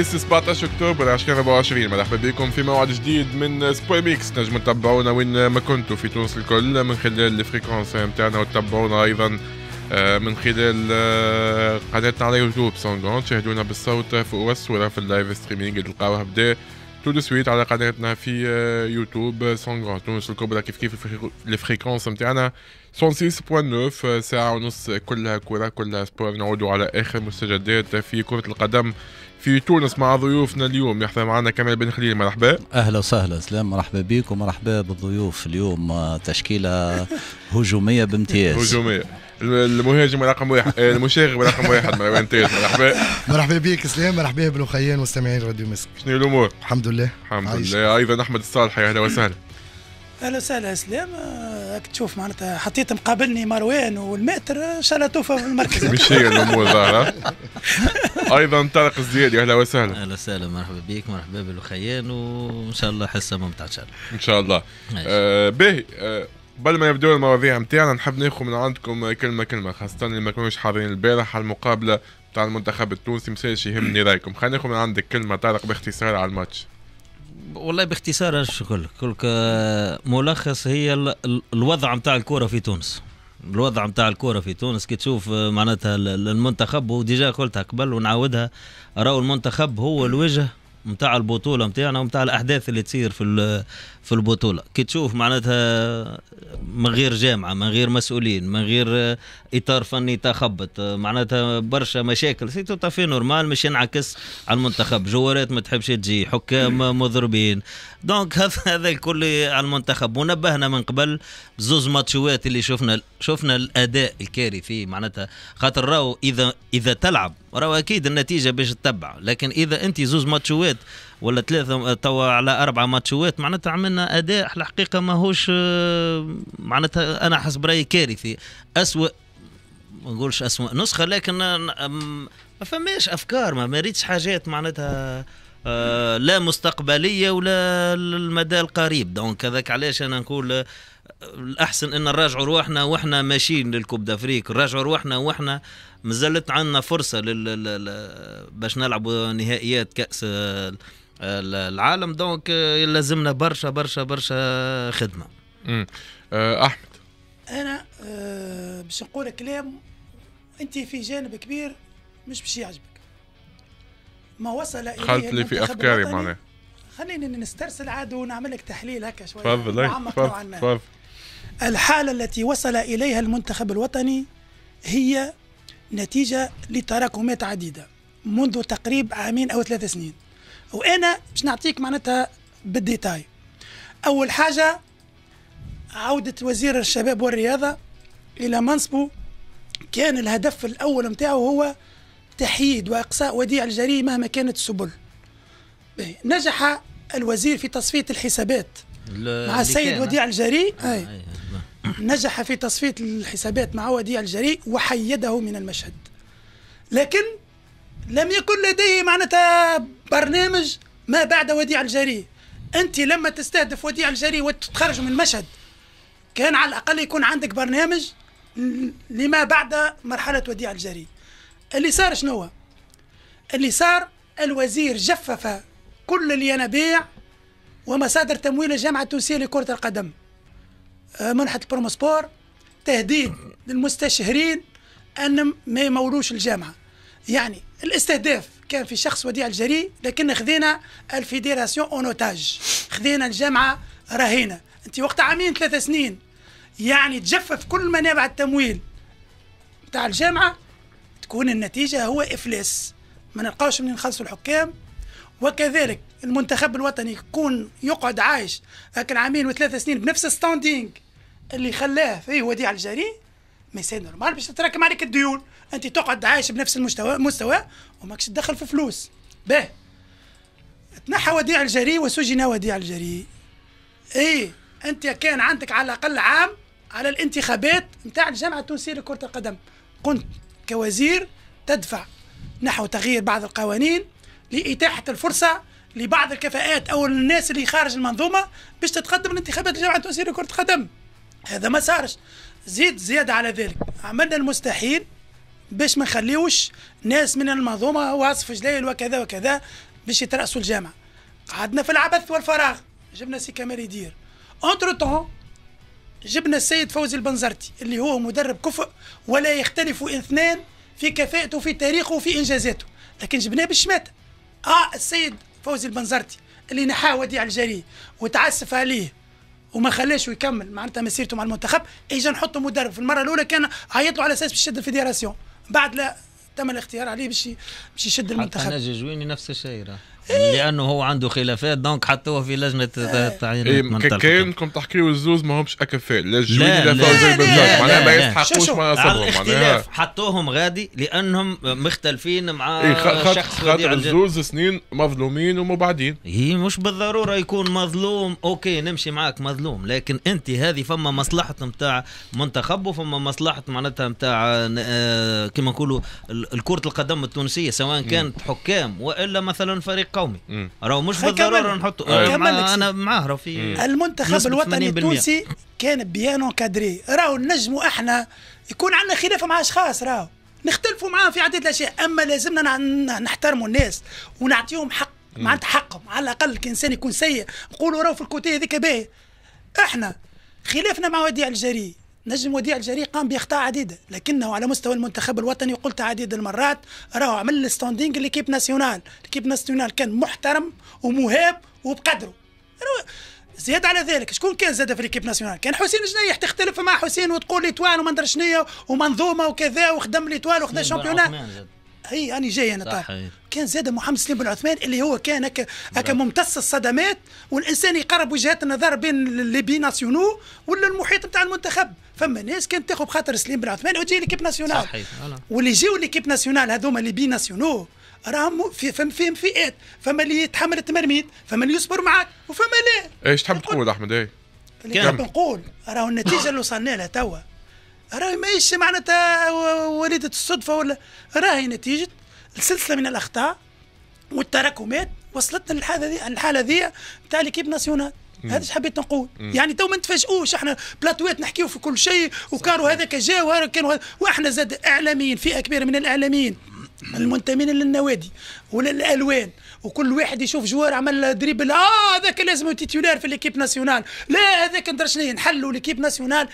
الخميس 17 اكتوبر 2024 مرحبا بكم في موعد جديد من سبوي ميكس تنجموا تتبعونا وين ما كنتوا في تونس الكل من خلال الفريكونس نتاعنا وتتبعونا ايضا آه، من خلال آه، قناتنا على يوتيوب سونغون تشاهدونا بالصوت فوق والصوره في اللايف ستريمينغ تلقاوها بدا تو دو سويت على قناتنا في آه، يوتيوب سونغون تونس الكبرى كيف كيف الفريكونس نتاعنا 106.9 ساعة ونص كلها كرة كلها سبور نعودوا على آخر مستجدات في كرة القدم في تونس مع ضيوفنا اليوم يحضر معنا كمال بن خليل مرحبا اهلا وسهلا سلام مرحبا بك ومرحبا بالضيوف اليوم آه، تشكيله هجوميه بامتياز هجوميه المهاجم رقم واحد آه، المشاغب رقم واحد مرحبا مرحبا بك سلام مرحبا بالاخيان ومستمعين راديو مسك شنو الامور؟ الحمد لله الحمد لله ايضا احمد الصالحي اهلا وسهلا اهلا وسهلا اسلام آه، راك تشوف معناتها حطيت مقابلني مروان والماتر توفى في المركز مشي الامور ظاهره ايضا طارق الزيادي اهلا وسهلا اهلا وسهلا مرحبا بك مرحبا بالخيان وان شاء الله حصه ممتعه ان شاء الله ان شاء الله باهي آه، قبل ما يبداو المواضيع نتاعنا نحب ناخذ من عندكم كلمه كلمه خاصه اللي ما كانوش حاضرين البارح على المقابله تاع المنتخب التونسي مسالش يهمني رايكم خلينا ناخذ من عندك كلمه طارق باختصار على الماتش والله باختصار اش نقول لك آه، ملخص هي الوضع نتاع الكره في تونس الوضع نتاع الكره في تونس كي تشوف آه، معناتها المنتخب وديجا قلتها قبل ونعاودها راهو المنتخب هو الوجه نتاع البطوله نتاعنا ونتاع الاحداث اللي تصير في في البطوله كي تشوف معناتها من غير جامعه من غير مسؤولين من غير اطار فني تخبط معناتها برشا مشاكل سي تو نورمال مش ينعكس على المنتخب جوارات ما تحبش تجي حكام مضربين دونك هذا الكل على المنتخب ونبهنا من قبل بزوز ماتشوات اللي شفنا شفنا الاداء الكارثي معناتها خاطر راهو اذا اذا تلعب راهو اكيد النتيجه باش تتبع لكن اذا انت زوز ماتشوات ولا ثلاثه توا على أربعة ماتشوات معناتها عملنا اداء الحقيقه ماهوش آه، معناتها انا حسب رايي كارثي اسوء ما نقولش اسوء نسخه لكن آه، ما فماش افكار ما ريتش حاجات معناتها آه لا مستقبليه ولا المدى القريب دونك هذاك علاش انا نقول آه، الاحسن ان نراجعوا روحنا واحنا ماشيين للكوب دافريك نراجعوا روحنا واحنا مازالت عندنا فرصه لل... باش نلعبوا نهائيات كاس العالم دونك لازمنا برشا برشا برشا خدمه أه احمد انا أه باش نقول كلام انت في جانب كبير مش باش يعجبك ما وصل اليه دخلت لي في افكاري معناها خليني نسترسل عاد ونعمل لك تحليل هكا شويه تفضل تفضل الحاله التي وصل اليها المنتخب الوطني هي نتيجه لتراكمات عديده منذ تقريب عامين او ثلاث سنين وانا باش نعطيك معناتها بالديتاي اول حاجه عوده وزير الشباب والرياضه الى منصبه كان الهدف الاول نتاعو هو تحييد واقصاء وديع الجريمه مهما كانت السبل نجح الوزير في تصفيه الحسابات مع السيد وديع الجري آه، أي. آه، آه. نجح في تصفيه الحسابات مع وديع الجري وحيده من المشهد لكن لم يكن لديه معناتها برنامج ما بعد وديع الجري انت لما تستهدف وديع الجري وتتخرج من المشهد كان على الاقل يكون عندك برنامج لما بعد مرحله وديع الجري اللي صار شنو اللي صار الوزير جفف كل الينابيع ومصادر تمويل الجامعه التونسيه لكره القدم آه، منحه البروموسبور تهديد للمستشهرين ان ما يمولوش الجامعه يعني الاستهداف كان في شخص وديع الجري لكن خذينا الفيديراسيون اونوتاج خذينا الجامعه رهينه انت وقت عامين ثلاثة سنين يعني تجفف كل منابع التمويل بتاع الجامعه تكون النتيجه هو افلاس ما نلقاوش من نخلصوا الحكام وكذلك المنتخب الوطني يكون يقعد عايش لكن عامين وثلاثة سنين بنفس الستاندينغ اللي خلاه فيه وديع الجري ما يساندنا نورمال باش تتراكم عليك الديون انت تقعد عايش بنفس المستوى مستوى وماكش تدخل في فلوس باهي تنحى وديع الجري وسجن وديع الجري اي انت كان عندك على الاقل عام على الانتخابات نتاع الجامعه التونسيه لكره القدم كنت كوزير تدفع نحو تغيير بعض القوانين لاتاحه الفرصه لبعض الكفاءات او الناس اللي خارج المنظومه باش تتقدم لانتخابات الجامعه التونسيه لكره القدم هذا ما صارش زيد زيادة على ذلك عملنا المستحيل باش ما نخليوش ناس من المنظومة واصف جليل وكذا وكذا باش يترأسوا الجامعة قعدنا في العبث والفراغ جبنا سي كمال يدير اونتر تون جبنا السيد فوزي البنزرتي اللي هو مدرب كفء ولا يختلف اثنان في كفاءته في تاريخه وفي انجازاته لكن جبناه بالشماته اه السيد فوزي البنزرتي اللي نحاه وديع الجري وتعسف عليه وما خلاش يكمل معناتها مسيرته مع المنتخب اجا نحطه مدرب في المره الاولى كان عيط له على اساس باش يشد الفيدراسيون بعد لا تم الاختيار عليه باش باش يشد المنتخب حتى نجي جويني نفس الشيء راه إيه. لانه هو عنده خلافات دونك حطوه في لجنه إيه. تعيين إيه، منطقه كانكم تحكيوا الزوز ما همش اكفاء لا الجويني لا فوزي بالزوز معناها ما يستحقوش ما على الاختلاف حطوهم غادي لانهم مختلفين مع إيه شخص خاطر الزوز سنين مظلومين ومبعدين هي مش بالضروره يكون مظلوم اوكي نمشي معاك مظلوم لكن انت هذه فما مصلحه نتاع منتخب وفما مصلحه معناتها نتاع آه، كما نقولوا الكره القدم التونسيه سواء كانت حكام والا مثلا فريق قومي راهو مش بالضروره نحطه أيوة. أيوة. انا معاه راهو في المنتخب الوطني التونسي كان بيان كادري راهو نجموا احنا يكون عندنا خلاف مع اشخاص راهو نختلفوا معاهم في عدد الاشياء اما لازمنا نحترموا الناس ونعطيهم حق معناتها حقهم على الاقل كانسان يكون سيء نقولوا راهو في الكوتي هذيك باهي احنا خلافنا مع وديع الجري نجم وديع الجري قام باخطاء عديده لكنه على مستوى المنتخب الوطني قلت عديد المرات راهو عمل الستاندينغ ليكيب ناسيونال ليكيب ناسيونال كان محترم ومهاب وبقدره يعني زيادة على ذلك شكون كان زاد في ليكيب ناسيونال؟ كان حسين جنيح تختلف مع حسين وتقول لي توان وما ندري شنيا ومنظومه وكذا وخدم لي توان وخدا شامبيونات اي اني جاي انا طايح طيب. كان زاد محمد سليم بن عثمان اللي هو كان هكا هكا ممتص الصدمات والانسان يقرب وجهات النظر بين لي بي ناسيونو ولا المحيط نتاع المنتخب فما ناس كانت تاخذ بخاطر سليم بن عثمان وتجي ليكيب ناسيونال صحيح واللي جاو ليكيب ناسيونال هذوما لي بي ناسيونو راهم في فم فيهم فئات فما اللي يتحمل التمرميد فما اللي يصبر معاك وفما لا ايش تحب تقول احمد اي كان نقول راهو النتيجه اللي وصلنا لها توا راهي ماهيش معناتها وليدة الصدفة ولا راهي نتيجة سلسلة من الأخطاء والتراكمات وصلتنا للحالة هذه الحالة ذي تاع ليكيب ناسيونال هذا اللي حبيت نقول يعني تو ما نتفاجئوش احنا بلاتوات نحكيو في كل شيء وكارو هذاك جا وكانوا واحنا زاد اعلاميين فئه كبيره من الاعلاميين المنتمين للنوادي وللالوان وكل واحد يشوف جوار عمل دريبل اه هذاك لازم تيتولار في ليكيب ناسيونال لا هذاك ندرشني نحلوا ليكيب ناسيونال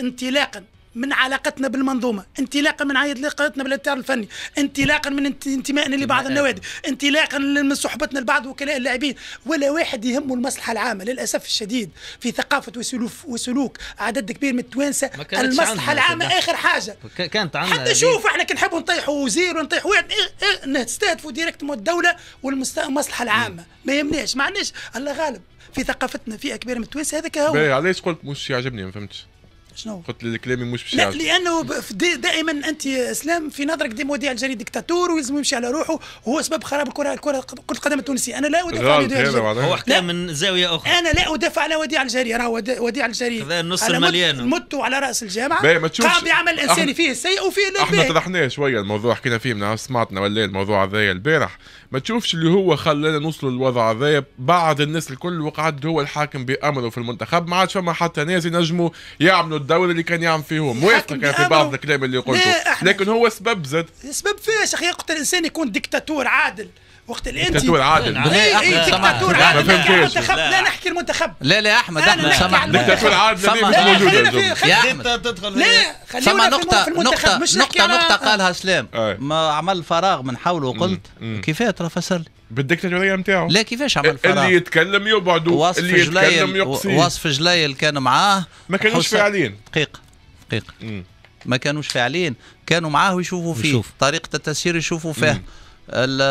انطلاقا من علاقتنا بالمنظومه انطلاقا من علاقتنا بالاطار الفني انطلاقا من انتمائنا لبعض النوادي انطلاقا من صحبتنا لبعض وكلاء اللاعبين ولا واحد يهمه المصلحه العامه للاسف الشديد في ثقافه وسلوك وسلوك عدد كبير من التوانسه المصلحه العامه اخر حاجه كانت عندنا حتى شوف احنا كي نطيحوا وزير ونطيحوا واحد اه اه نستهدفوا ديريكت الدوله والمصلحه العامه ما يهمناش ما عندناش الله غالب في ثقافتنا فئه كبيره من التوانسه هذاك هو علاش قلت مش يعجبني ما فهمتش شنو قلت لي كلامي مش باش لا لانه دائما انت اسلام في نظرك ديمودي الجزائري ديكتاتور ولازم يمشي على روحه وهو سبب خراب الكره الكره كره القدم التونسي انا لا ادافع عن وديع الجزائري هو حكى من زاويه اخرى انا لا ادافع على وديع الجزائري راه وديع هذا النص المليان مت على راس الجامعه ما تشوفش قام بعمل انساني فيه السيء وفيه الباهي احنا طرحناه شويه الموضوع حكينا فيه من سمعتنا ولا الموضوع هذايا البارح ما تشوفش اللي هو خلانا نوصلوا للوضع هذايا بعد الناس الكل وقعد هو الحاكم بامره في المنتخب ما عادش فما حتى ناس ينجموا يعملوا الدور اللي كان يعمل فيه هو موافق في بعض الكلام اللي قلته لكن هو سبب زاد سبب فيش اخي وقت الانسان يكون ديكتاتور عادل وقت اللي انت ديكتاتور عادل إيه، إيه، لا اي ديكتاتور عادل ما فهمتش يعني لا نحكي المنتخب لا لا احمد احمد سامح ديكتاتور عادل مش موجود يا احمد تدخل لا خلينا نقطة نقطة نقطة نقطة قالها سلام ما عمل فراغ من حوله وقلت كيفاه ترى فسر لي بدك بالديكتاتوريه نتاعو لا كيفاش عمل فراغ اللي يتكلم يبعدو اللي يتكلم يقصي وصف جلايل كان معاه ما كانوش فاعلين دقيقه دقيقه ما كانوش فاعلين كانوا معاه ويشوفوا فيه وشوف. طريقه التسيير يشوفوا فيها ال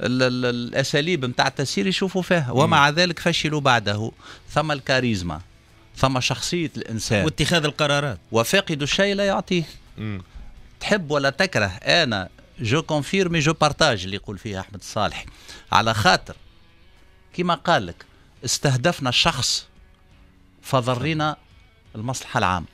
ال ال الاساليب نتاع التسيير يشوفوا فيها ومع ذلك فشلوا بعده ثم الكاريزما ثم شخصيه الانسان واتخاذ القرارات وفاقد الشيء لا يعطيه مم. تحب ولا تكره انا جو كونفيرمي جو بارتاج اللي يقول فيها احمد الصالح على خاطر كما قال لك استهدفنا شخص فضرينا المصلحه العامه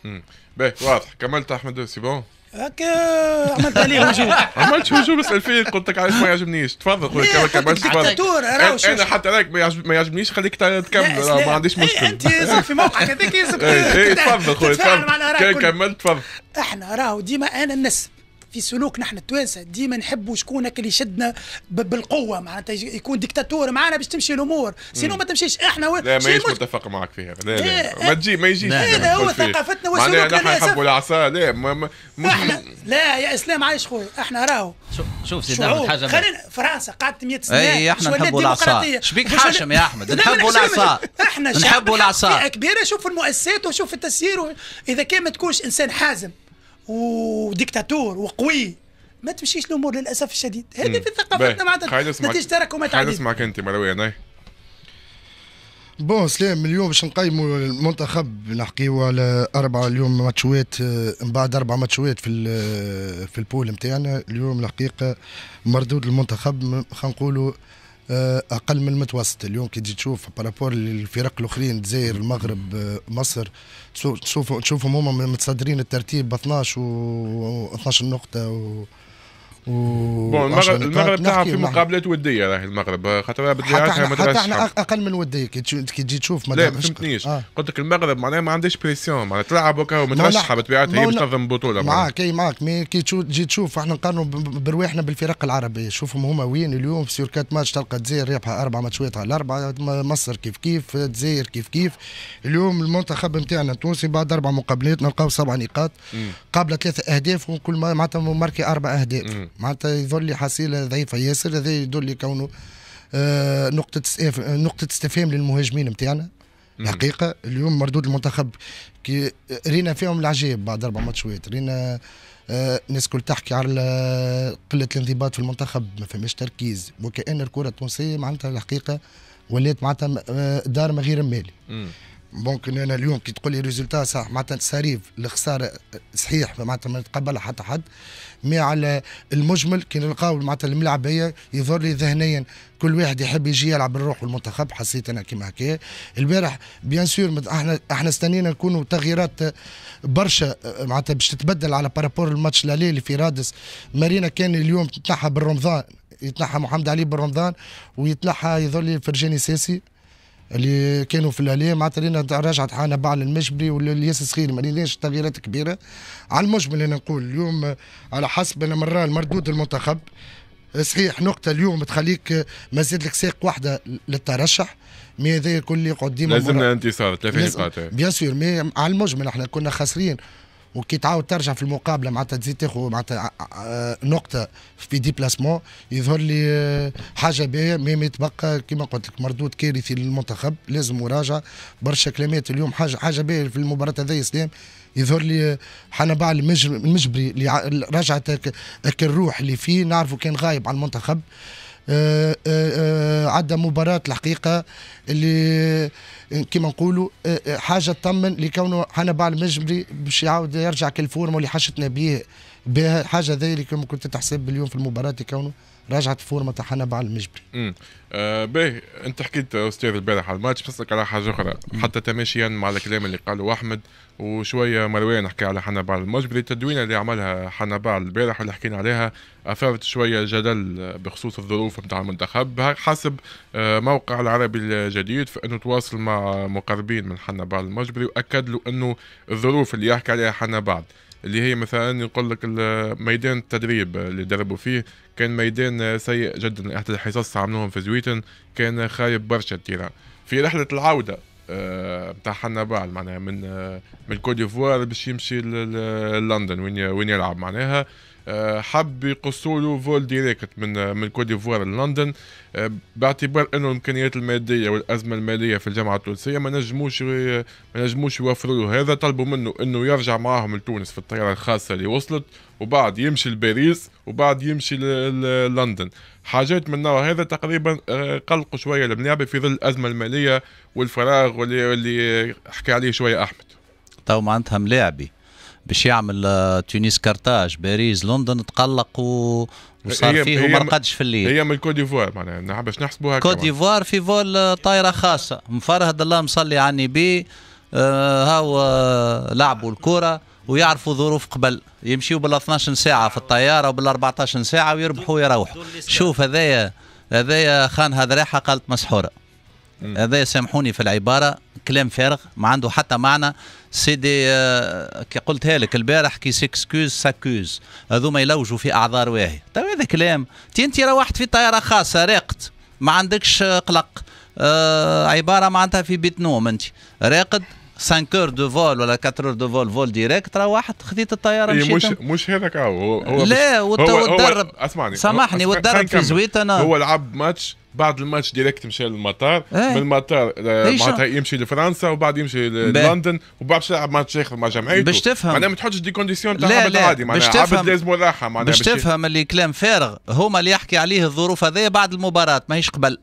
باهي واضح كملت احمد سي بون هكا عملت عليه هجوم عملت هجوم اسال فيه قلت لك علاش ما يعجبنيش تفضل خويا كملت تفضل انا حتى راك ما يعجبنيش خليك تكمل ما عنديش مشكل انت في موقعك هذاك إيه، إيه، تفضل خويا تفضل كمل تفضل احنا راهو ديما انا النسب في سلوك نحن التوانسه ديما نحبوا شكون اللي يشدنا بالقوه معناتها يكون ديكتاتور معنا باش تمشي الامور سينو ما تمشيش احنا و... لا مش متفق معك فيها لا لا ما تجي ما يجيش هذا هو ثقافتنا وسلوكنا نحن نحبوا العصا لا ما ما احنا لا يا اسلام عايش خويا احنا راهو شوف سيدي احمد حاجه خلينا فرنسا قعدت 100 سنه اي احنا نحبوا العصا شبيك حاشم يا احمد نحبوا العصا نحبوا العصا كبيره شوف المؤسسات وشوف التسيير اذا كان ما تكونش انسان حازم وديكتاتور وقوي ما تمشيش الامور للاسف الشديد هذه في ثقافتنا معناتها نتيجه تراكمات عديده نسمعك انت مروي انا بون سلام اليوم باش نقيموا المنتخب نحكيو على اربعه اليوم ماتشوات من بعد اربع ماتشوات في في البول نتاعنا اليوم الحقيقه مردود المنتخب خلينا نقولوا آه، اقل من المتوسط اليوم كي تجي تشوف بارابور للفرق الاخرين الجزائر المغرب آه، مصر تشوفوا تشوفهم هما متصدرين الترتيب ب 12 و 12 نقطه و بون المغرب المغرب تاعها في مقابلات وديه راهي المغرب خاطر بطبيعتها ما حتى احنا اقل من وديه كي تجي تشوف ما لا ما فهمتنيش آه. قلت لك المغرب معناها ما عندهاش بريسيون معناها تلعب وكا مترشحه بطبيعتها هي تنظم بطوله معاك اي معاك مي كي تجي تشوف احنا نقارنوا برواحنا بالفرق العربيه شوفهم هما وين اليوم في سيركات ماتش تلقى الجزائر رابحه اربع ماتشات على اربعه مصر كيف كيف الجزائر كيف كيف اليوم المنتخب نتاعنا التونسي بعد اربع مقابلات نلقاو سبع نقاط قابله ثلاثه اهداف وكل معناتها ماركي اربع اهداف معناتها يظل لي حصيله ضعيفه ياسر هذا يدل كونه آه، نقطه نقطه استفهام للمهاجمين نتاعنا الحقيقه اليوم مردود المنتخب كي رينا فيهم العجيب بعد اربع ماتشات رينا آه، الناس كل تحكي على قله الانضباط في المنتخب ما فماش تركيز وكان الكره التونسيه معناتها الحقيقه ولات معناتها آه، دار ما غير مالي بونك انا اليوم كي تقول لي ريزولتا صح معناتها تصاريف الخساره صحيح معناتها ما نتقبلها حتى حد مي على المجمل كي نلقاو معناتها الملعب هي يظهر لي ذهنيا كل واحد يحب يجي يلعب الروح والمنتخب حسيت انا كيما هكا البارح بيان سور احنا احنا استنينا نكونوا تغييرات برشا معناتها باش تتبدل على بارابور الماتش لالي اللي في رادس مارينا كان اليوم تنحى بالرمضان يتنحى محمد علي بالرمضان ويتنحى يظل فرجاني ساسي اللي كانوا في الاهلي معناتها لينا رجعت حالنا بعد المجبري والياس صغير ما ليناش تغييرات كبيره على المجمل انا نقول اليوم على حسب انا مرة المردود المنتخب صحيح نقطة اليوم تخليك ما زاد لك ساق واحدة للترشح مي هذا كل يقعد ديما لازمنا انتصار ثلاثة نقاط بيان سور مي على المجمل احنا كنا خاسرين وكي تعاود ترجع في المقابله معناتها تزيد تاخذ معناتها آه، آه، نقطه في ديبلاسمون يظهر لي آه، حاجه باهيه ما يتبقى كما قلت لك مردود كارثي للمنتخب لازم مراجعه برشا كلمات اليوم حاجه حاجه باهيه في المباراه هذه اسلام يظهر لي حنا بعد المجبري اللي رجعت الروح اللي فيه نعرفه كان غايب على المنتخب آه، آه، آه، عدا مباراه الحقيقه اللي كما نقولوا حاجه تطمن لكونه بعد المجبري باش يعاود يرجع كالفورم اللي حشتنا به بها حاجه ذي اللي كنت تحسب اليوم في المباراه كونه رجعت فورمة تاعنا بعد المجبري. امم آه باهي انت حكيت استاذ البارح على الماتش بسالك على حاجه اخرى حتى تماشيا مع الكلام اللي قاله احمد وشويه مروان حكى على بعد المجبري التدوينه اللي عملها بعد البارح واللي حكينا عليها اثارت شويه جدل بخصوص الظروف نتاع المنتخب حسب آه، موقع العربي الجديد فانه تواصل مع مقربين من بعد المجبري واكد له انه الظروف اللي يحكي عليها بعد اللي هي مثلا يقول لك ميدان التدريب اللي دربوا فيه كان ميدان سيء جدا احد الحصص عملوهم في زويتن كان خايب برشا التيران في رحله العوده آه، حنا بعد معناها من آه، من كوت باش يمشي للندن وين وين يلعب معناها آه، حب يقصوا له فول ديريكت من آه، من كوت ديفوار لندن آه، باعتبار انه الامكانيات الماديه والازمه الماليه في الجامعه التونسيه ما نجموش ما نجموش يوفروا له هذا طلبوا منه انه يرجع معاهم لتونس في الطياره الخاصه اللي وصلت وبعد يمشي لباريس وبعد يمشي للندن حاجات من نوع هذا تقريبا قلقوا شويه الملاعب في ظل الازمه الماليه والفراغ واللي حكى عليه شويه احمد تو طيب، معناتها ملاعبي باش يعمل آه، تونس كارتاج باريس لندن تقلق و... وصار فيه وما رقدش في الليل هي من الكوت ديفوار معناها باش نحسبوها كوت ديفوار في فول آه، طايره خاصه مفرهد الله مصلي على النبي آه هاو آه، لعبوا الكره ويعرفوا ظروف قبل يمشيوا بال 12 ساعه في الطياره وبال 14 ساعه ويربحوا ويروحوا شوف هذايا هذايا خان ريحه قالت مسحوره هذايا سامحوني في العباره كلام فارغ ما عنده حتى معنى سي دي آه، كي قلتها لك البارح كي سيكسكوز ساكوز هذوما يلوجوا في اعذار واهيه تو طيب، هذا كلام تي انت روحت في طياره خاصه راقت ما عندكش قلق آه عباره معناتها في بيت نوم انت راقد 5 اور دو فول ولا 4 اور دو فول فول ديريكت روحت خذيت الطياره إيه، مشيت مش مش هذاك هو هو لا وتدرب اسمعني سامحني وتدرب في زويت انا هو لعب ماتش بعد الماتش ديريكت مشى للمطار ايه؟ من المطار آه، إيه، معناتها يمشي لفرنسا وبعد يمشي للندن وبعد باش يلعب ماتش اخر مع جمعيته باش تفهم معناها ما تحطش دي كونديسيون تاع عبد عادي معناها عبد لازم راحه معناها باش تفهم اللي كلام فارغ هما اللي يحكي عليه الظروف هذايا بعد المباراه ماهيش قبل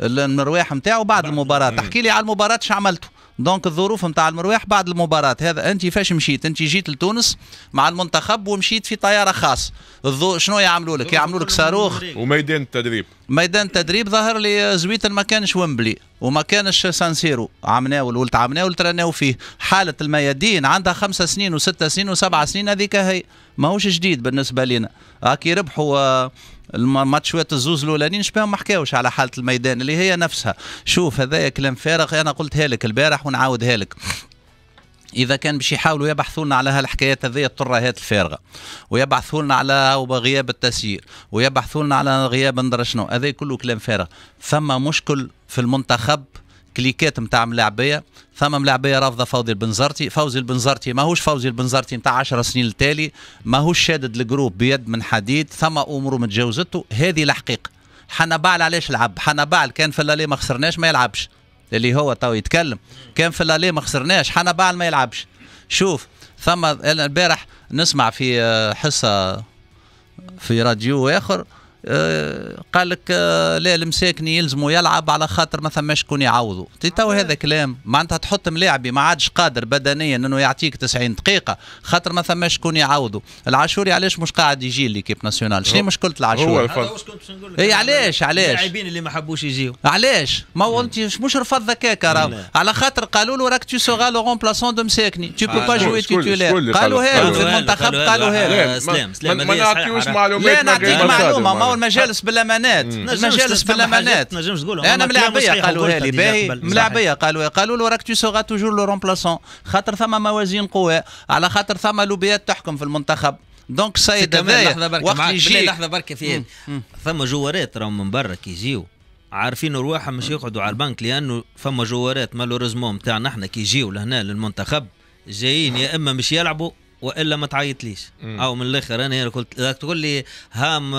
المرواح نتاعو بعد المباراه احكي لي على المباراه شو عملتوا دونك الظروف نتاع المرواح بعد المباراه هذا انت فاش مشيت انت جيت لتونس مع المنتخب ومشيت في طياره خاص الضو... شنو يعملوا لك يعملوا لك صاروخ وميدان التدريب ميدان التدريب ظهر لي زويت ما كانش ومبلي وما كانش سانسيرو عمناول ولت عمناول ترناو فيه حاله الميادين عندها خمسة سنين وستة سنين وسبعة سنين هذيك هي ماهوش جديد بالنسبه لنا هاكي ربحوا آه، الماتشوات الزوز الاولانيين شبه ما حكاوش على حاله الميدان اللي هي نفسها شوف هذايا كلام فارغ انا قلت هالك البارح ونعاود هالك اذا كان باش يحاولوا يبحثوا لنا على هالحكايات هذيا الطراهات الفارغه ويبحثوا لنا على غياب التسيير ويبحثوا لنا على غياب ندرى شنو هذا كله كلام فارغ ثم مشكل في المنتخب كليكات نتاع ملاعبيه ثم ملاعبيه رافضه فوزي البنزرتي فوزي البنزرتي ماهوش فوزي البنزرتي نتاع 10 سنين التالي ماهوش شادد الجروب بيد من حديد ثم امور متجاوزته هذه الحقيقه حنا بعل علاش لعب حنا بعل كان في اللالي ما خسرناش ما يلعبش اللي هو تو يتكلم كان في اللالي ما خسرناش حنا بعل ما يلعبش شوف ثم البارح نسمع في آه، حصه في راديو اخر آه، قال لك آه، لا المساكن يلزموا يلعب على خاطر ما ثماش شكون يعوضوا تو هذا كلام معناتها تحط ملاعبي ما عادش قادر بدنيا انه يعطيك 90 دقيقه خاطر ما ثماش شكون يعوضوا العاشوري علاش مش قاعد يجي ليكيب ناسيونال شنو مشكله العاشوري هو اي علاش علاش اللاعبين اللي ما حبوش يجيو علاش ما هو انت مش رفض ذكاك راهو على خاطر قالوا له راك تو سوغا لو رومبلاسون دو مساكني تو بو با جوي تيتولير قالوا هذا في المنتخب قالوا هذا سلام سلام ما نعطيوش معلومات لا نعطيك معلومه هو المجالس بالامانات المجالس بالامانات نجمش تقولهم انا ملاعبيه قالوها لي باهي ملاعبيه قالوا قالوا له راك تو سوغا توجور لو رومبلاسون خاطر ثم موازين قوى على خاطر ثم لوبيات تحكم في المنتخب دونك سيد لحظه برك وقت يجي لحظه برك في ثم جوارات راهم من برا كيجيو عارفين رواحهم مش يقعدوا على البنك لانه فما جوارات مالوريزمون نتاعنا احنا كيجيو لهنا للمنتخب جايين يا اما مش يلعبوا والا ما تعيطليش او من الاخر انا قلت تقول لي هام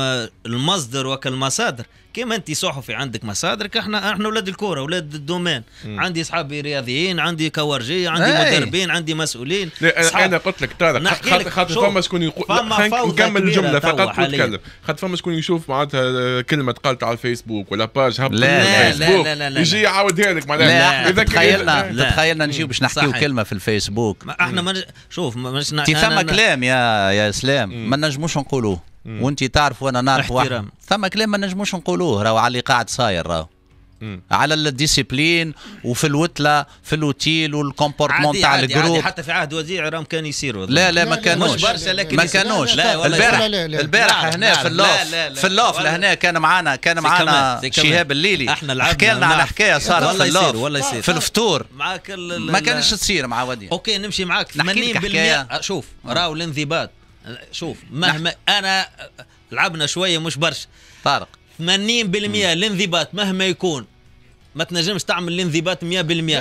المصدر وكالمصادر كما انت صحفي عندك مصادرك احنا احنا اولاد الكوره اولاد الدومين م. عندي اصحابي رياضيين عندي كورجي عندي أي. مدربين عندي مسؤولين لا صحاب... انا قلت لك ترى خاطر فما شكون يقول نكمل الجمله فقط نتكلم خاطر فما شكون يشوف معناتها آه، كلمه قالت على الفيسبوك ولا باج هبط لا الفيسبوك لا لا لا, لا يجي يعاودها لك معناتها تخيلنا تخيلنا نجيو باش نحكيو كلمه في الفيسبوك احنا شوف مش تي ثما كلام يا يا اسلام ما نجموش نقولوه وانت تعرف وانا نعرف احترام ثم كلام ما نجموش نقولوه راهو على اللي قاعد صاير راهو على الديسيبلين وفي الوتله في الوتيل والكومبورتمون تاع الجروب حتى في عهد وزيع رام كان يصير لا لا ما كانوش ما كانوش البارح البارح هنا في اللوف في اللوف لهنا كان معانا كان معانا شهاب الليلي احنا حكى لنا على حكايه صارت في اللوف والله يصير في الفطور معاك ما كانش تصير مع وديع اوكي نمشي معاك 80% شوف آه. راهو الانضباط شوف مهما انا لعبنا شويه مش برشا طارق 80% الانضباط مهما يكون ما تنجمش تعمل الانضباط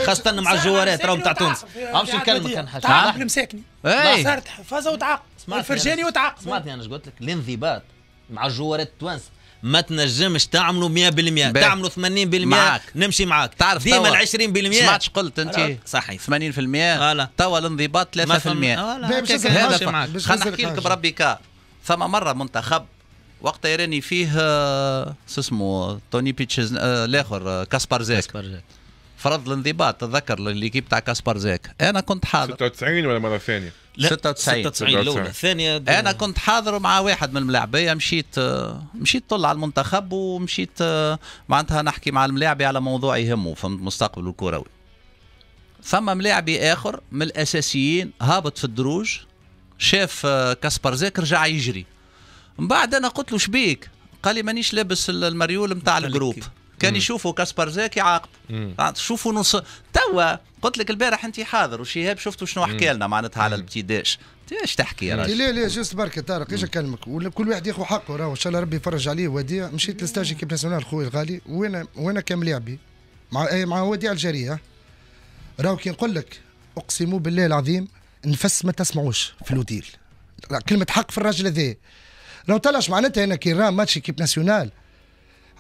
100% خاصه مع الجوارات راهم تاع تونس امشي نكلمك كان حاجه تعاق المساكني إيه. صارت حفاظه وتعاق الفرجاني يعني. وتعاق سمعتني يعني، انا قلت لك الانضباط مع الجوارات التوانسه ما تنجمش تعملوا 100% تعملوا 80% معاك. نمشي معاك تعرف ديما ال 20% سمعتش قلت انت صحيح 80% توا الانضباط 3% هذا خلينا نحكي لك بربي ثم مره منتخب وقت يراني فيه آه، شو اسمه توني بيتشز آه، الاخر آه، كاسبار زيك كاسبار زيك فرض الانضباط تذكر ليكيب تاع كاسبار زاك انا كنت حاضر 96 ولا مره ثانيه لا 96 96 الاولى الثانيه انا كنت حاضر مع واحد من الملاعبيه مشيت مشيت طلع على المنتخب ومشيت معناتها نحكي مع الملاعبي على موضوع يهمه فهمت مستقبل الكروي ثم ملاعبي اخر من الاساسيين هابط في الدروج شاف آه، كاسبار زاك رجع يجري من بعد انا قلت له شبيك قال لي مانيش لابس المريول نتاع الجروب كان يشوفوا كاسبر زاك يعاقب شوفوا نص توا قلت لك البارح انت حاضر وشهاب شفتوا شنو حكى لنا معناتها على البتيداش ايش تحكي يا راجل لا لا جوست برك طارق ايش اكلمك كل واحد ياخذ حقه راهو ان شاء الله ربي يفرج عليه وديع مشيت لستاجي كيب ناسيونال خويا الغالي وانا وانا لعبي مع إيه، مع وديع الجريه راهو كي نقول لك اقسم بالله العظيم نفس ما تسمعوش في الوديل كلمه حق في الراجل هذا راهو طلعش معناتها انا كي راه ماتش كيب ناسيونال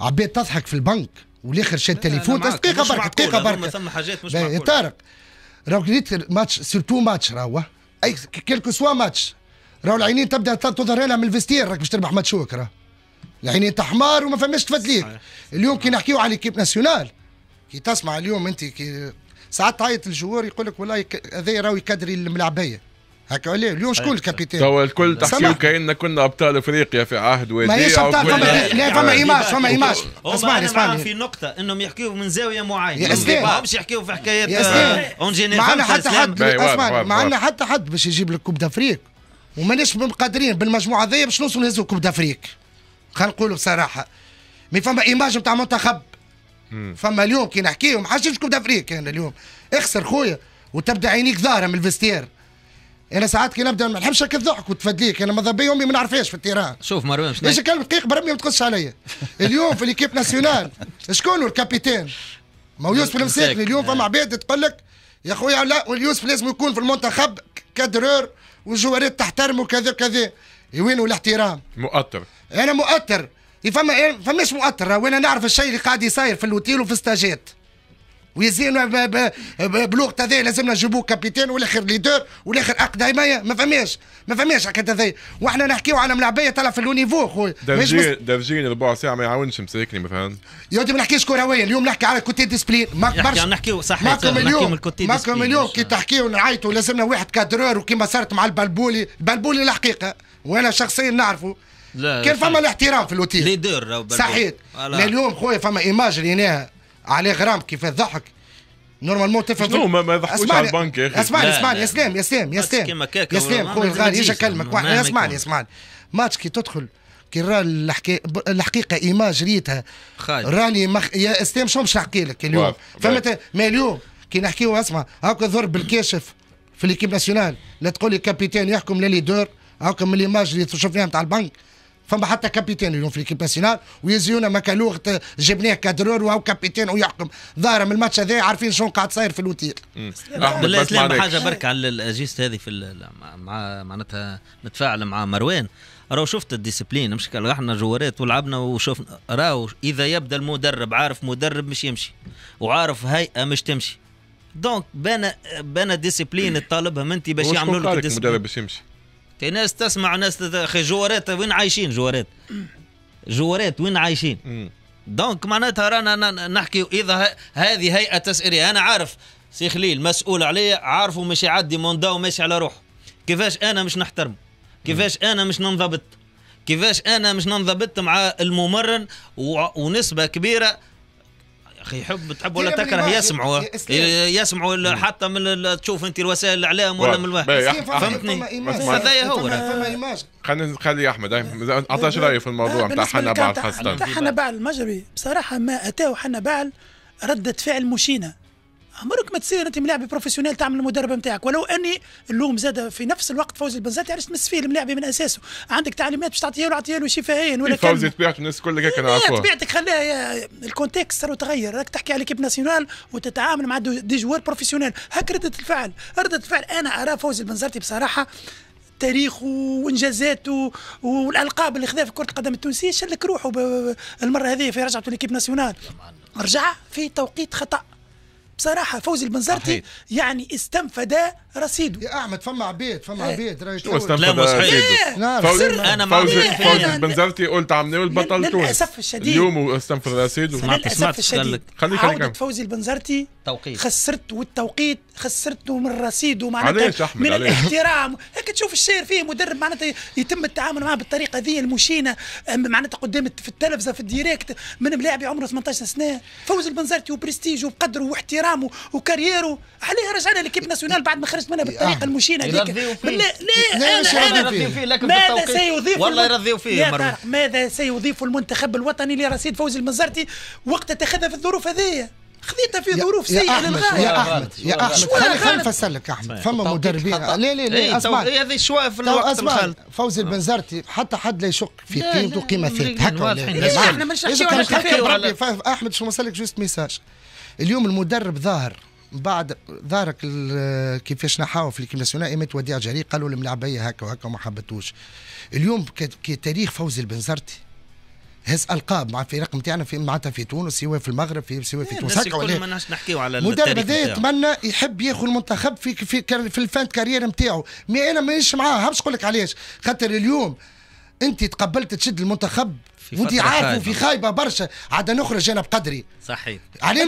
عباد تضحك في البنك والاخر شاد تليفون دقيقه برك دقيقه برك ثم حاجات مش معقوله طارق راهو ريت ماتش سيرتو ماتش راهو اي كيلكو سوا ماتش راهو العينين تبدا تظهر لها من الفستير راك باش تربح ماتشوك راه العينين تحمار وما فماش تفدليك اليوم كي نحكيو على ليكيب ناسيونال كي تسمع اليوم انت كي ساعات تعيط الجوار يقول لك والله هذا راهو يكدري الملعبيه هكا ولا اليوم شكون الكابيتان؟ توا الكل تحكيو كأننا كنا ابطال افريقيا في عهد وديع ماهيش ابطال فما لا فما يعني ايماج فما ايماج اسمعني اسمعني في نقطة انهم يحكيو من زاوية معينة يا آه، اسلام يحكيو في حكايات اون جينيرال عندنا حتى حد اسمعني عندنا حتى حد باش يجيب لك كوب دافريك وماناش مقدرين بالمجموعة هذيا باش نوصلوا نهزوا كوب دافريك خلينا نقولوا بصراحة مي فما ايماج نتاع منتخب فما اليوم كي نحكيو ما حاجتش كوب دافريك انا اليوم اخسر خويا وتبدا عينيك ظاهره من الفستير انا ساعات كي نبدا ما نحبش هكا الضحك وتفديك انا ماذا بيا امي ما نعرفهاش في التيران شوف مروان شنو ايش كان دقيق برمي ما تقصش عليا اليوم في ليكيب ناسيونال شكون الكابيتان ما هو يوسف المساكني اليوم فما عباد تقول لك يا خويا لا واليوسف لازم يكون في المنتخب كادرور والجوارات تحترمه كذا كذا وين الاحترام مؤثر انا مؤثر فما فماش مؤثر وانا نعرف الشيء اللي قاعد يصير في الاوتيل وفي الستاجات ويزينوا بلوغ هذا لازمنا نجيبوه كابيتان والاخر ليدور والاخر عقد ما فماش ما فماش هكا هذا واحنا نحكيو على ملعبيه طلع في اللونيفو خويا درجين ربع ساعه ما يعاونش مساكني ما فهمت يا ودي ما نحكيش كرويه اليوم نحكي على كوتي ديسبلين ما برشا نحكيو صح ماكم اليوم ماكم اليوم كي تحكيو نعيطوا لازمنا واحد كادرور وكيما صارت مع البلبولي البلبولي الحقيقه وانا شخصيا نعرفه لا كان فما الاحترام في الاوتيل ليدور صحيح اليوم خويا فما ايماج ليناها عليه غرام كيف ضحك نورمالمون تفهم شنو ما, يضحكوش على البنك يا اخي اسمعني اسمعني يا سلام يا سلام يا سلام يا سلام خويا الغالي ايش اكلمك اسمعني اسمعني ماتش كي تدخل كي راه الحكي... الحقيقه ايماج ريتها راني مخ... يا اسلام شو مش نحكي لك اليوم فهمت ما اليوم كي نحكيو اسمع هاكا ضرب بالكاشف في ليكيب ناسيونال لا تقول لي كابيتان يحكم لا دور هاكا من ليماج اللي تشوف فيها نتاع البنك فما حتى كابيتان اليوم في ليكيب ناسيونال ويزيونا مكالوغة جبناه كادرور وهو كابيتان ويحكم ظاهر من الماتش هذا عارفين شنو قاعد صاير في الاوتيل بالله اسلام حاجه برك على الاجيست هذه في مع معناتها نتفاعل مع مروان راهو شفت الديسيبلين مش قال احنا جوارات ولعبنا وشفنا راهو اذا يبدا المدرب عارف مدرب مش يمشي وعارف هيئه مش تمشي دونك بانا بانا ديسيبلين تطالبها منتي باش يعملوا لك المدرب باش يمشي كاين ناس تسمع ناس اخي جوارات وين عايشين جوارات جوارات وين عايشين دونك معناتها رانا نحكي اذا هذه هيئه تسعيريه انا عارف سي خليل مسؤول عليا عارفه مش يعدي موندا وماشي على روحه كيفاش انا مش نحترم كيفاش انا مش ننضبط كيفاش انا مش ننضبط مع الممرن ونسبه كبيره اخي يحب تحب ولا تكره يسمعوا يسمعوا حتى من تشوف انت الوسائل الاعلام ولا من الواحد فهمتني هذا هو خلينا نخلي احمد اعطاش رايه في الموضوع نتاع آه، حنا بعل خاصه حنا بعل المجري بصراحه ما اتاه حنا بعل رده فعل مشينه عمرك ما تصير انت ملاعبي بروفيسيونيل تعمل المدرب نتاعك ولو اني اللوم زاد في نفس الوقت فوزي البنزاتي يعني علاش تمس فيه الملاعبي من اساسه عندك تعليمات باش تعطيها له اعطيها له ولا فوزي طبيعته الناس كلها هكا إيه، نعرفوها طبيعتك خليها الكونتكست صاروا تغير راك تحكي على كيب ناسيونال وتتعامل مع دي جوار بروفيسيونيل هك رده الفعل رده الفعل انا ارى فوزي البنزاتي بصراحه تاريخه وانجازاته والالقاب اللي خذاها في كره القدم التونسيه شلك روحه المره هذه في رجعته ليكيب ناسيونال رجع في توقيت خطا بصراحه فوز البنزرتي يعني استنفد رصيد يا احمد فما عبيد فما إيه. عبيد راهي شنو استنفذ رصيده إيه، فوزي نعم، انا فوزي فوزي إيه، بنزرتي قلت عم ناول بطل تونس للاسف الشديد اليوم استنفذ رصيد سمعت سمعت الشديد خليك عودة فوزي البنزرتي توقيت خسرت والتوقيت خسرته من رصيد ومعناتها من الاحترام هيك تشوف الشير فيه مدرب معناتها يتم التعامل معه بالطريقه ذي المشينه معناتها قدام في التلفزه في الديريكت من ملاعبي عمره 18 سنه فوز البنزرتي وبرستيج وقدره واحترامه وكاريره عليه رجعنا لكيب ناسيونال بعد ما خرج خرجت منها إيه، بالطريقه آه. المشينه هذيك لا انا ماذا سيضيف والله يرضيو فيه يا ماذا سيضيف المنتخب الوطني لرصيد فوز المزارتي وقت اتخذها في الظروف هذيا خذيتها في ظروف سيئه للغايه يا احمد يا احمد خلي خلي نفسر لك يا احمد فما مدربين لا لا لا اسمع هذه شويه في الوقت اسمع فوز البنزرتي حتى حد لا يشك في قيمته وقيمه ثابته هكا إيه، إيه، ولا احنا ما نحكيوش احمد شو مسلك جوست ميساج اليوم المدرب ظاهر بعد ظهرك كيفاش نحاو في ليكيب ناسيونال ايمت وديع جري قالوا الملاعبيه هكا وهكا وما حبتوش اليوم كتاريخ تاريخ فوزي البنزرتي هز القاب مع الفريق نتاعنا في معناتها في تونس سواء في المغرب في سواء في إيه، تونس هكا ولا نحكيو على المدرب هذا يتمنى يحب ياخذ المنتخب في في في الفان كارير نتاعو مي انا مانيش معاه هبش نقول لك علاش خاطر اليوم انت تقبلت تشد المنتخب ودي عارفه في خايبه برشا عاد نخرج انا بقدري صحيح يا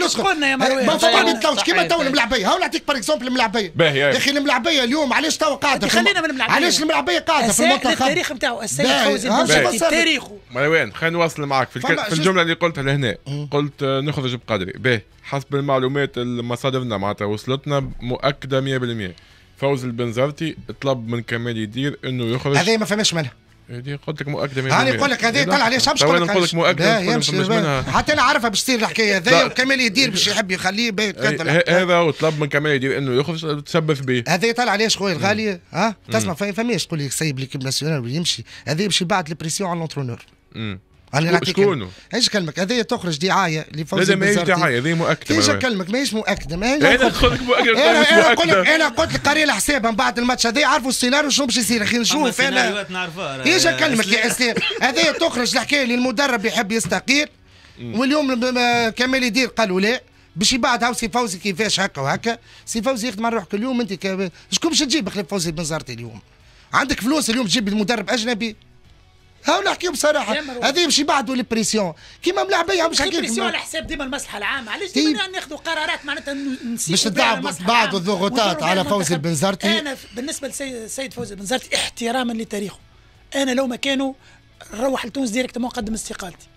مروان ما فما نتلوش كيما تو الملعبيه هاو نعطيك بار اكزومبل الملعبيه يا اخي الملعبيه اليوم علاش تو قاعده خلينا من الملعبيه علاش الملعبيه قاعده في المنتخب التاريخ نتاعو السيد فوزي تاريخه مروان خلينا نواصل معاك في الجمله اللي قلتها لهنا قلت نخرج بقدري باهي حسب المعلومات المصادرنا معناتها وصلتنا مؤكده 100% فوز البنزرتي طلب من كمال يدير انه يخرج هذا ما فماش منها هذه قلت لك مؤكده من انا نقول لك هذه طلع ليش باش نقول لك مؤكده حتى انا عارفها باش تصير الحكايه هذايا وكمال يدير باش يحب يخليه بيت إيه، إيه، هذا وطلب من كمال يدير انه يخرج تسبب به هذه طلع ليش خويا الغالي ها تسمع فماش تقول لك سايب ليكيب ناسيونال ويمشي هذه باش يبعث البريسيون على الانترونور انا نعطيك شكونو؟ ايش كلمك هذه تخرج دعايه لفوزي لا ماهيش دعايه هذه مؤكده ايش كلمك ماهيش مؤكده ماهيش انا نقول لك مؤكده انا قلت لك انا قلت لك الحساب من بعد الماتش هذا عرفوا السيناريو شنو باش يصير اخي نشوف انا ايش كلمك يا اسلام هذه تخرج الحكايه اللي المدرب يحب يستقيل واليوم كمال يدير قالوا لا باش يبعد هاو سي فوزي كيفاش هكا وهكا سي فوزي يخدم على روحك اليوم انت شكون باش تجيب خليف فوزي بن زرتي اليوم عندك فلوس اليوم تجيب مدرب اجنبي هاو نحكيو بصراحه هذا يمشي بعده البريسيون كيما ملاعبيه مش حكيت البريسيون على حساب ديما المصلحه العامه علاش ديما ناخذوا قرارات معناتها نسيو مش تدعم بعض الضغوطات على فوزي البنزرتي انا بالنسبه للسيد فوزي البنزرتي احتراما لتاريخه انا لو كانوا نروح لتونس ديريكتومون نقدم استقالتي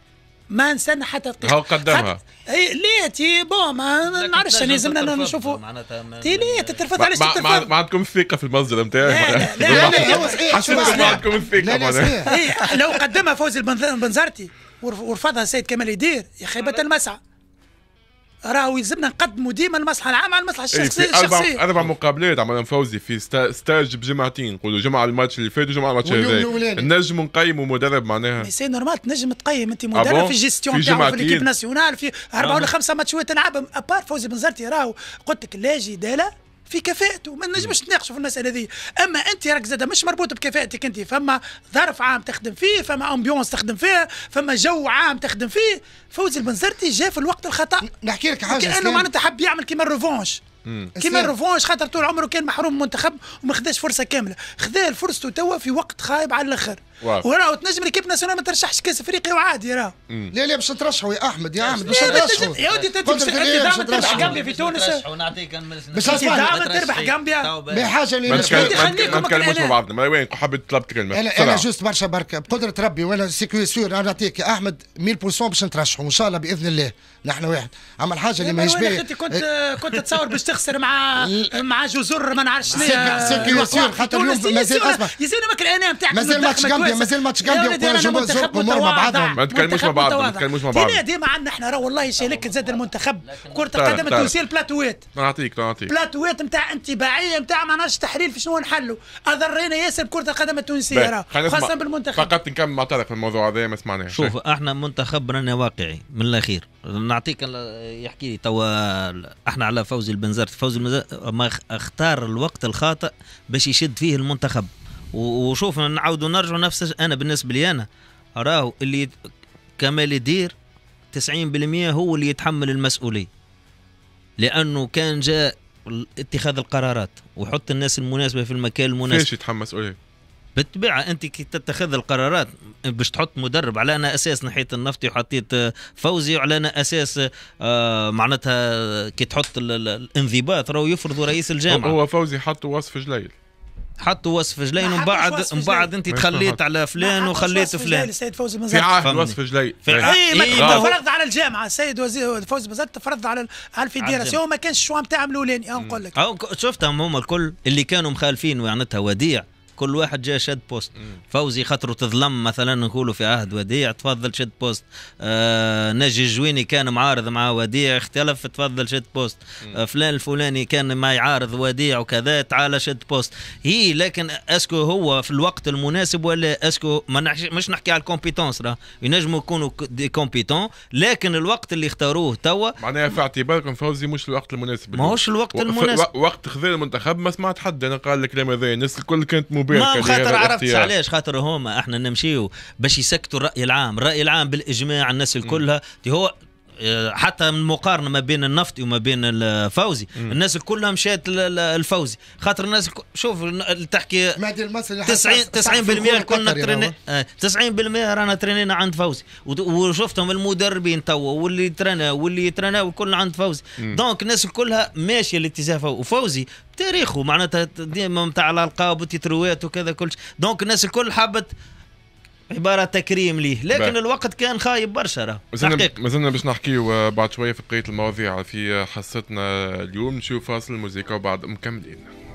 ما نستنى حتى دقيقه هو قدمها حت... ليه تي بون ما نعرفش لازمنا نشوفوا تي ليه تترفض علاش تترفض ما عندكم الثقه في المنظر نتاعي لا لا لا هو صحيح حسيت ما عندكم الثقه لو قدمها فوز البنزرتي ورفضها السيد كمال يدير يا خيبه المسعى راهو يلزمنا نقدموا ديما المصلحه العامه على المصلحه إيه، الشخصيه الشخصيه اربع مقابلات عملنا فوزي في ستاج بجمعتين نقولوا جمعه الماتش اللي فات وجمعه الماتش هذا نجم نقيموا مدرب معناها مي سي نورمال تنجم تقيم انت ah مدرب في الجيستيون تاعك في ليكيب ناسيونال في اربعه ولا ah. خمسه ماتشات تلعبهم ابار فوزي بنزرتي راهو قلت لك لا جدال في كفاءته ما نجمش تناقشوا في المساله هذه اما انت راك زاد مش مربوط بكفاءتك انت فما ظرف عام تخدم فيه فما امبيونس تخدم فيها فما جو عام تخدم فيه فوزي البنزرتي جاء في الوقت الخطا نحكي لك حاجه كانه معناتها حب يعمل كيما الروفونش كيما الروفونش خاطر طول عمره كان محروم منتخب وما خداش فرصه كامله خذا فرصته توا في وقت خايب على الاخر وراه تنجم ليكيب ناسيونال ما ترشحش كاس افريقيا وعادي راه لا لا باش ترشحوا يا احمد يا احمد باش ترشحوا يا ودي إيه، انت دائما تربح جامبيا في تونس ونعطيك باش دائما تربح جامبيا ما حاجه اللي ما نتكلموش مع بعضنا وين حبيت طلبت كلمه انا انا جوست برشا بركه بقدره ربي وانا سيكوي انا نعطيك يا احمد 100% باش نترشحوا ان شاء الله باذن الله نحن واحد اما الحاجه اللي ماهيش باهيه كنت كنت تصور باش تخسر مع مع جزر ما نعرفش شنو سيكوي سور خاطر اليوم مازال اسمع يزيد ماكل انا نتاعك مازال ماتش جامبيا مازال ماتش جامبيا وكل جمهور مع بعضهم ما تكلموش مع بعضهم ما تكلموش مع بعض ديما عندنا احنا راه والله شاركت زاد المنتخب كره القدم التونسيه البلاتوات نعطيك نعطيك بلاتوات نتاع انطباعيه نتاع ما نعرفش تحليل في شنو نحلوا اضرينا ياسر بكره القدم التونسيه راه خاصه بالمنتخب فقط نكمل مع في الموضوع هذا ما سمعناه شوف احنا منتخب رانا واقعي من الاخير نعطيك يحكي لي توا احنا على فوزي البنزرت فوزي البنزرت ما اختار الوقت الخاطئ باش يشد فيه المنتخب وشوف نعاودوا نرجعوا نفس انا بالنسبه لي انا راهو اللي كمال يدير 90% هو اللي يتحمل المسؤوليه لانه كان جاء اتخاذ القرارات وحط الناس المناسبه في المكان المناسب كيفاش يتحمل مسؤوليه بالطبيعه انت كي تتخذ القرارات باش تحط مدرب على انا اساس ناحية النفطي وحطيت فوزي وعلى انا اساس آه، معناتها كي تحط الانضباط راهو يفرضوا رئيس الجامعه هو فوزي حط وصف جليل حطوا وصف جلين ومن بعد من بعد انت تخليت على فلان وخليت فلان السيد فوزي في عهد وصف جلين في إيه، عهد ما إيه. فرض على الجامعه السيد وزير فوزي مازال تفرض على على الفيديراسيون ما كانش الشوا نتاعهم الاولاني نقول لك شفتهم هم الكل اللي كانوا مخالفين وعنتها وديع كل واحد جاء شد بوست فوزي خطره تظلم مثلا نقولوا في عهد وديع تفضل شد بوست آه ناجي الجويني كان معارض مع وديع اختلف تفضل شد بوست آه فلان الفلاني كان ما يعارض وديع وكذا تعالى شد بوست هي لكن اسكو هو في الوقت المناسب ولا اسكو ما نحش مش نحكي على الكومبيتونس راه ينجموا يكونوا دي كومبيتون لكن الوقت اللي اختاروه توا معناها في اعتباركم فوزي مش الوقت المناسب ماهوش الوقت المناسب وقت خذا المنتخب ما سمعت حد انا قال الكلام هذا الناس الكل كانت بيركا ما خاطر عرفت علاش خاطر هما احنا نمشيو باش يسكتوا الراي العام الراي العام بالاجماع الناس الكلها هو آه، حتى من مقارنه ما بين النفطي وما بين الفوزي مم. الناس كلها مشات الفوزي خاطر الناس شوف تحكي 90 90% الكل 90% رانا ترينينا عند فوزي وشفتهم المدربين توا واللي ترنا واللي ترنا والكل عند فوزي دونك الناس كلها ماشيه لاتجاه وفوزي تاريخه معناتها ديما نتاع الالقاب وتتروات وكذا كل شيء دونك الناس الكل حابه عباره تكريم ليه لكن بقى. الوقت كان خايب برشا راه مازلنا باش نحكيو آه، بعد شويه في بقيه المواضيع في حصتنا اليوم نشوف فاصل الموسيقى وبعد مكملين